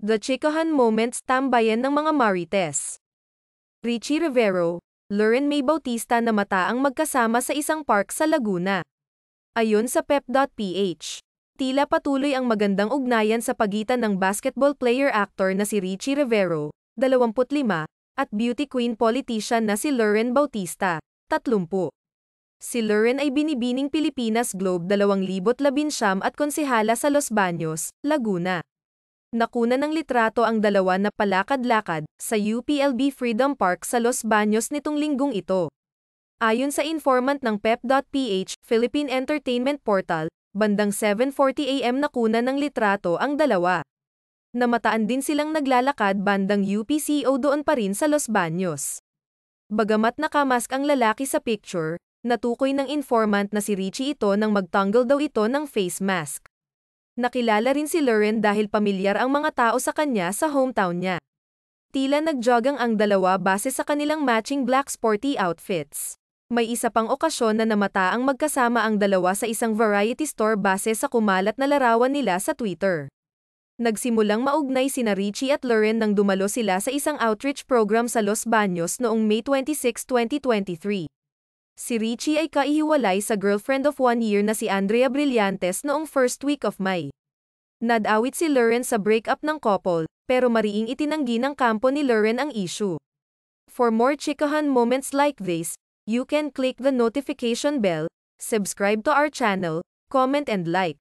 The Chikahan Moments Tambayan ng mga Marites Richie Rivero, Lauren May Bautista na mata ang magkasama sa isang park sa Laguna. Ayon sa pep.ph, tila patuloy ang magandang ugnayan sa pagitan ng basketball player-actor na si Richie Rivero, 25, at beauty queen politician na si Lauren Bautista, 30. Si Lauren ay binibining Pilipinas Globe 2019 at konsehela sa Los Baños, Laguna nakuna ng litrato ang dalawa na palakad-lakad sa UPLB Freedom Park sa Los Baños nitong linggong ito. Ayon sa informant ng PEP.PH, Philippine Entertainment Portal, bandang 7.40 am nakuna ng litrato ang dalawa. Namataan din silang naglalakad bandang UPCO e doon pa rin sa Los Baños. Bagamat nakamask ang lalaki sa picture, natukoy ng informant na si Richie ito nang magtanggal daw ito ng face mask. Nakilala rin si Lauren dahil pamilyar ang mga tao sa kanya sa hometown niya. Tila nagjogang ang dalawa base sa kanilang matching black sporty outfits. May isa pang okasyon na namata ang magkasama ang dalawa sa isang variety store base sa kumalat na larawan nila sa Twitter. Nagsimulang maugnay sina Richie at Lauren nang dumalo sila sa isang outreach program sa Los Baños noong May 26, 2023 si Richie ay kaihiwalay sa girlfriend of one year na si Andrea Brillantes noong first week of May. Nadawit si Lauren sa breakup ng couple, pero mariing itinanggi ng kampo ni Lauren ang issue. For more chikahan moments like this, you can click the notification bell, subscribe to our channel, comment and like.